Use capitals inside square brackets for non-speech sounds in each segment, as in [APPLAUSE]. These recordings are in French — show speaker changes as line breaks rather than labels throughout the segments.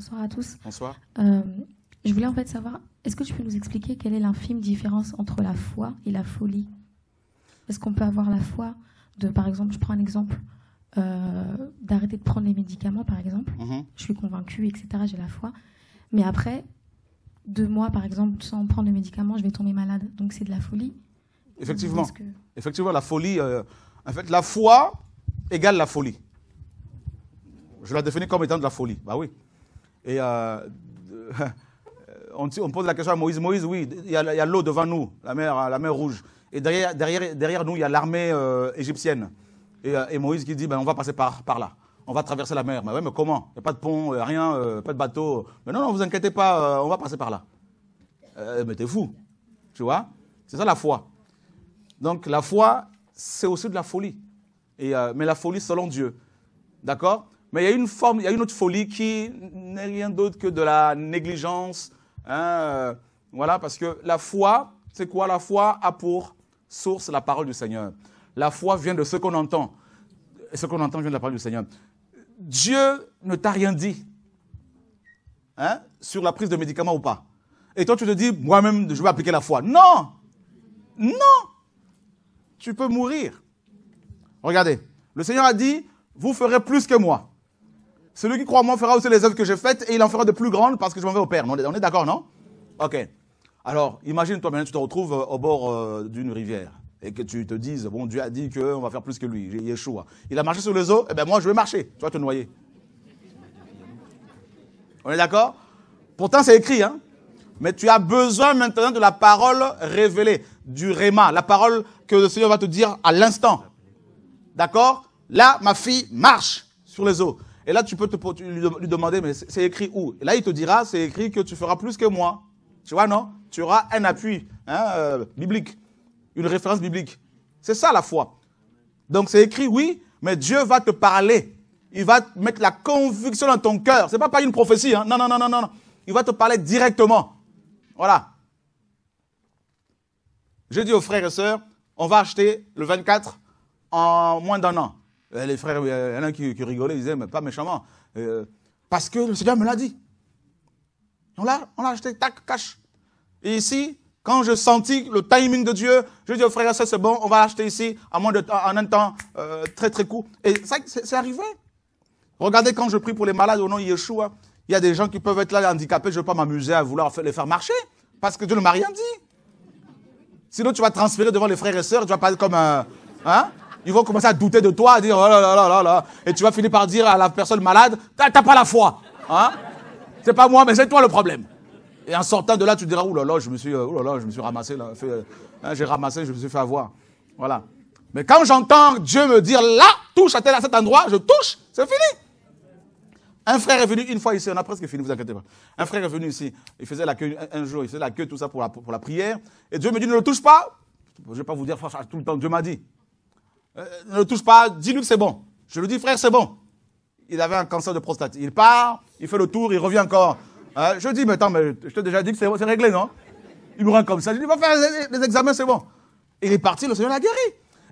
Bonsoir à tous. Bonsoir. Euh, je voulais en fait savoir, est-ce que tu peux nous expliquer quelle est l'infime différence entre la foi et la folie Est-ce qu'on peut avoir la foi de, par exemple, je prends un exemple, euh, d'arrêter de prendre les médicaments, par exemple. Mm-hmm. Je suis convaincue, etc. J'ai la foi. Mais après, deux mois, par exemple, sans prendre les médicaments, je vais tomber malade. Donc c'est de la folie. Effectivement. Que...
Effectivement, la folie. Euh, en fait, la foi égale la folie. Je la définis comme étant de la folie. Bah oui. Et euh, [LAUGHS] on, pose la question à Moïse. Moïse, oui, il y a l'eau devant nous, la mer, la mer rouge. Et derrière, nous, il y a l'armée euh, égyptienne. Euh, et, Moïse qui dit, ben, on va passer par, là. On va traverser la mer. Ben mais, ouais, comment Il n'y a pas de pont, rien, pas de bateau. Mais non, non, vous inquiétez pas, on va passer par là. mais t'es fou. Tu vois C'est ça la foi. Donc la foi, c'est aussi de la folie. mais la folie selon Dieu. D'accord mais il y a une a autre folie qui n'est rien d'autre que de la négligence. Hein, euh, voilà, parce que la foi, c'est quoi La foi a pour source la parole du Seigneur. La foi vient de ce qu'on entend. Et ce qu'on entend vient de la parole du Seigneur. Dieu ne t'a rien dit hein, sur la prise de médicaments ou pas. Et toi, tu te dis, moi-même, je vais appliquer la foi. Non Non Tu peux mourir. Regardez, le Seigneur a dit, vous ferez plus que moi. Celui qui croit en moi fera aussi les œuvres que j'ai faites et il en fera de plus grandes parce que je m'en vais au Père. On est d'accord, non Ok. Alors, imagine-toi maintenant, tu te retrouves euh, au bord euh, d'une rivière et que tu te dises, bon, Dieu a dit qu'on va faire plus que lui, Yeshua. Il a marché sur les eaux, et eh ben moi je vais marcher, tu vas te noyer. On est d'accord Pourtant c'est écrit, hein. mais tu as besoin maintenant de la parole révélée, du réma, la parole que le Seigneur va te dire à l'instant. D'accord Là, ma fille, marche sur les eaux. Et là, tu peux te, lui demander, mais c'est écrit où là, il te dira, c'est écrit que tu feras plus que moi. Tu vois, non Tu auras un appui hein, euh, biblique, une référence biblique. C'est ça la foi. Donc c'est écrit, oui, mais Dieu va te parler. Il va mettre la conviction dans ton cœur. Ce n'est pas une prophétie. Hein. Non, non, non, non, non. Il va te parler directement. Voilà. Je dis aux frères et sœurs, on va acheter le 24 en moins d'un an. Euh, les frères, euh, il y en a qui, qui rigolaient, ils disaient, mais pas méchamment. Euh, parce que le Seigneur me l'a dit. On l'a, acheté, tac, cash. Et ici, quand je sentis le timing de Dieu, je dis aux frères et sœurs, c'est bon, on va acheter ici en, moins de en un temps très très court. Et ça, c'est arrivé. Regardez quand je prie pour les malades au nom de Yeshua, il y a des gens qui peuvent être là handicapés, je ne vais pas m'amuser à vouloir les faire marcher, parce que Dieu ne m'a rien dit. Sinon, tu vas transférer devant les frères et sœurs, tu vas pas être comme un... Hein ils vont commencer à douter de toi, à dire oh là là là là là. Et tu vas finir par dire à la personne malade, t'as pas la foi. Hein c'est pas moi, mais c'est toi le problème. Et en sortant de là, tu diras, oh là là, je me suis, oh euh, là je me suis ramassé, euh, hein, j'ai ramassé, je me suis fait avoir. Voilà. Mais quand j'entends Dieu me dire, là, touche à tel, à cet endroit, je touche, c'est fini. Un frère est venu une fois ici, on a presque fini, vous inquiétez pas. Un frère est venu ici, il faisait la queue un jour, il faisait la queue, tout ça pour la, pour la prière. Et Dieu me dit, ne le touche pas. Je ne vais pas vous dire, tout le temps, Dieu m'a dit. Euh, ne touche pas, dis-lui c'est bon. Je le dis, frère, c'est bon. Il avait un cancer de prostate. Il part, il fait le tour, il revient encore. Euh, je dis, mais attends, mais je t'ai déjà dit que c'est réglé, non Il me rend comme ça. Je lui dis, va faire les, examens, c'est bon. Il est parti, le Seigneur l'a guéri.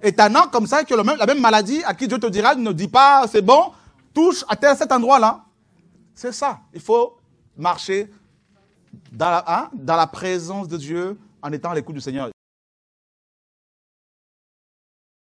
Étonnant comme ça, que même, la même maladie à qui Dieu te dira, ne dis pas, c'est bon, touche à cet endroit-là. C'est ça. Il faut marcher dans la, hein, dans la présence de Dieu en étant à l'écoute du Seigneur.